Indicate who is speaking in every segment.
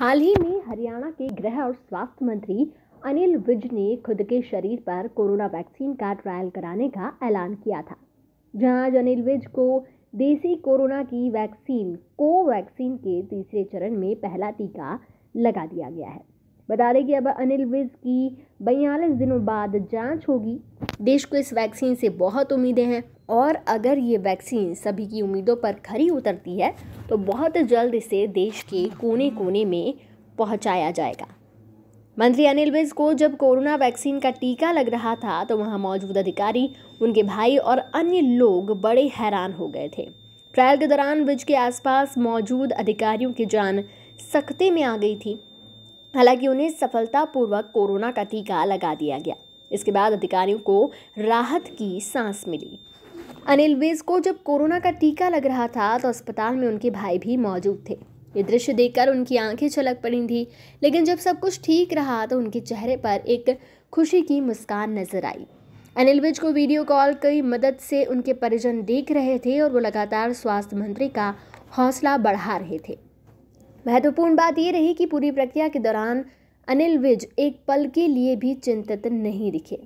Speaker 1: हाल ही में हरियाणा के गृह और स्वास्थ्य मंत्री अनिल विज ने खुद के शरीर पर कोरोना वैक्सीन का ट्रायल कराने का ऐलान किया था जहां आज अनिल विज को देसी कोरोना की वैक्सीन कोवैक्सीन के तीसरे चरण में पहला टीका लगा दिया गया है बता दें कि अब अनिल विज की बयालीस दिनों बाद जांच होगी देश को इस वैक्सीन से बहुत उम्मीदें हैं और अगर ये वैक्सीन सभी की उम्मीदों पर खरी उतरती है तो बहुत जल्द इसे देश के कोने कोने में पहुंचाया जाएगा मंत्री अनिल विज को जब कोरोना वैक्सीन का टीका लग रहा था तो वहाँ मौजूद अधिकारी उनके भाई और अन्य लोग बड़े हैरान हो गए थे ट्रायल के दौरान विज के आसपास मौजूद अधिकारियों की जान सख्ते में आ गई थी हालांकि उन्हें सफलतापूर्वक कोरोना का टीका लगा दिया गया इसके बाद अधिकारियों को राहत की सांस मिली अनिल विज को जब कोरोना का टीका लग रहा था तो अस्पताल में उनके भाई भी मौजूद थे ये दृश्य देखकर उनकी आंखें छलक पड़ी थी लेकिन जब सब कुछ ठीक रहा तो उनके चेहरे पर एक खुशी की मुस्कान नजर आई अनिल विज को वीडियो कॉल की मदद से उनके परिजन देख रहे थे और वो लगातार स्वास्थ्य मंत्री का हौसला बढ़ा रहे थे महत्वपूर्ण बात ये रही कि पूरी प्रक्रिया के दौरान अनिल विज एक पल के लिए भी चिंतित नहीं दिखे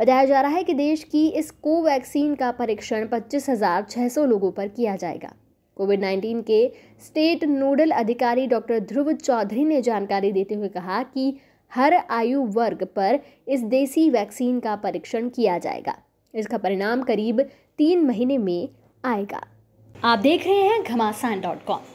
Speaker 1: बताया जा रहा है कि देश की इस कोवैक्सीन का परीक्षण 25,600 लोगों पर किया जाएगा कोविड 19 के स्टेट नोडल अधिकारी डॉक्टर ध्रुव चौधरी ने जानकारी देते हुए कहा कि हर आयु वर्ग पर इस देसी वैक्सीन का परीक्षण किया जाएगा इसका परिणाम करीब तीन महीने में आएगा आप देख रहे हैं घमासान डॉट कॉम